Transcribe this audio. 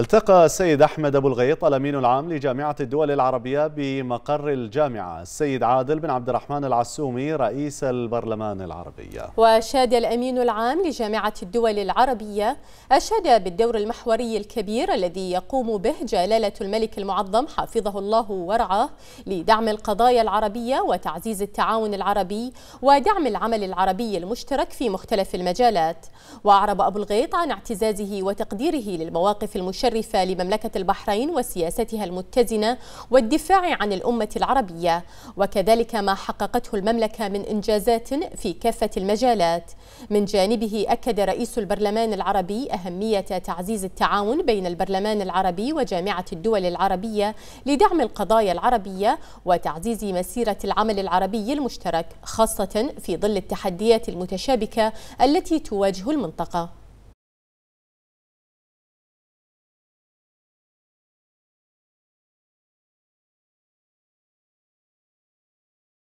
التقى السيد أحمد أبو الغيط الأمين العام لجامعة الدول العربية بمقر الجامعة السيد عادل بن عبد الرحمن العسومي رئيس البرلمان العربي وأشاد الأمين العام لجامعة الدول العربية أشاد بالدور المحوري الكبير الذي يقوم به جلالة الملك المعظم حفظه الله ورعاه لدعم القضايا العربية وتعزيز التعاون العربي ودعم العمل العربي المشترك في مختلف المجالات وأعرب أبو الغيط عن اعتزازه وتقديره للمواقف المشاركة المشرفة لمملكة البحرين وسياستها المتزنة والدفاع عن الأمة العربية وكذلك ما حققته المملكة من إنجازات في كافة المجالات من جانبه أكد رئيس البرلمان العربي أهمية تعزيز التعاون بين البرلمان العربي وجامعة الدول العربية لدعم القضايا العربية وتعزيز مسيرة العمل العربي المشترك خاصة في ظل التحديات المتشابكة التي تواجه المنطقة